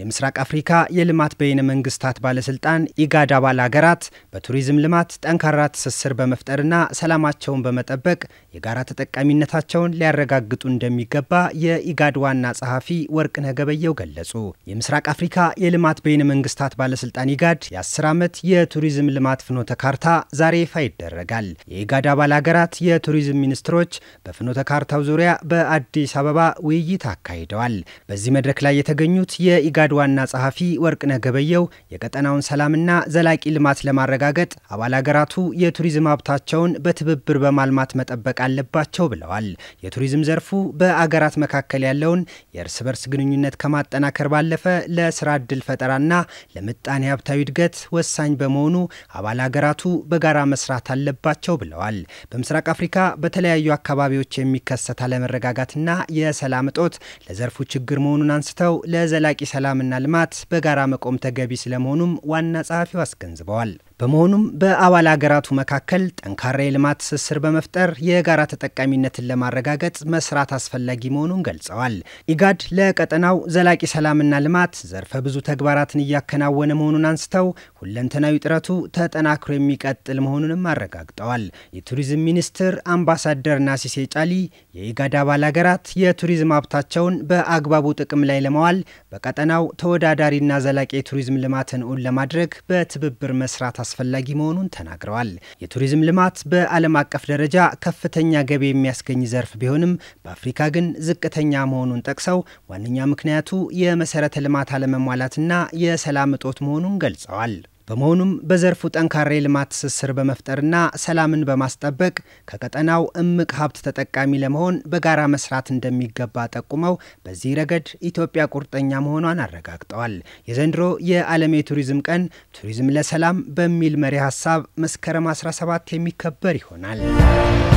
የምስራቅ አፍሪካ የልማት በይነ መንግስታት ባለስልጣን ኢጋድ አባል አገራት በቱሪዝም ልማት ጠንካራ ትስስር በመፍጠርና ሰላማቸውን በመጠበቅ የጋራ ተጠቃሚነታቸውን ሊያረጋግጡ እንደሚገባ የኢጋድ ዋና ጸሐፊ ወርቅነህ ነገበየው ገለጹ። የምስራቅ አፍሪካ የልማት በይነ መንግስታት ባለስልጣን ኢጋድ የ10 ዓመት የቱሪዝም ልማት ፍኖተ ካርታ ዛሬ ይፋ ይደረጋል። የኢጋድ አባል አገራት የቱሪዝም ሚኒስትሮች በፍኖተ ካርታው ዙሪያ በአዲስ አበባ ውይይት አካሂደዋል። በዚህ መድረክ ላይ የተገኙት የኢጋድ ብርጋድ ዋና ጸሐፊ ወርቅነህ ገበየሁ የቀጠናውን ሰላምና ዘላቂ ልማት ለማረጋገጥ አባል አገራቱ የቱሪዝም ሀብታቸውን በትብብር በማልማት መጠበቅ አለባቸው ብለዋል። የቱሪዝም ዘርፉ በአገራት መካከል ያለውን የእርስ በርስ ግንኙነት ከማጠናከር ባለፈ ለስራ እድል ፈጠራና ለምጣኔ ሀብታዊ እድገት ወሳኝ በመሆኑ አባል አገራቱ በጋራ መስራት አለባቸው ብለዋል። በምስራቅ አፍሪካ በተለያዩ አካባቢዎች የሚከሰት አለመረጋጋትና የሰላም እጦት ለዘርፉ ችግር መሆኑን አንስተው ለዘላቂ ሰላም ሰላምና ልማት በጋራ መቆም ተገቢ ስለመሆኑም ዋና ጸሐፊው አስገንዝበዋል። በመሆኑም በአባል አገራቱ መካከል ጠንካራ የልማት ትስስር በመፍጠር የጋራ ተጠቃሚነትን ለማረጋገጥ መስራት አስፈላጊ መሆኑን ገልጸዋል። ኢጋድ ለቀጠናው ዘላቂ ሰላምና ልማት ዘርፈ ብዙ ተግባራትን እያከናወነ መሆኑን አንስተው ሁለንተናዊ ጥረቱ ተጠናክሮ የሚቀጥል መሆኑንም አረጋግጠዋል። የቱሪዝም ሚኒስትር አምባሳደር ናሲሴ ጫሊ የኢጋድ አባል አገራት የቱሪዝም ሀብታቸውን በአግባቡ ጥቅም ላይ ለማዋል በቀጠናው ተወዳዳሪና ዘላቂ የቱሪዝም ልማትን እውን ለማድረግ በትብብር መስራት አስፈላጊ መሆኑን ተናግረዋል። የቱሪዝም ልማት በዓለም አቀፍ ደረጃ ከፍተኛ ገቢ የሚያስገኝ ዘርፍ ቢሆንም በአፍሪካ ግን ዝቅተኛ መሆኑን ጠቅሰው ዋነኛ ምክንያቱ የመሰረተ ልማት አለመሟላትና የሰላም እጦት መሆኑን ገልጸዋል። በመሆኑም በዘርፉ ጠንካራ የልማት ትስስር በመፍጠርና ሰላምን በማስጠበቅ ከቀጠናው እምቅ ሀብት ተጠቃሚ ለመሆን በጋራ መስራት እንደሚገባ ጠቁመው በዚህ ረገድ ኢትዮጵያ ቁርጠኛ መሆኗን አረጋግጠዋል። የዘንድሮ የዓለም የቱሪዝም ቀን ቱሪዝም ለሰላም በሚል መሪ ሀሳብ መስከረም 17 የሚከበር ይሆናል።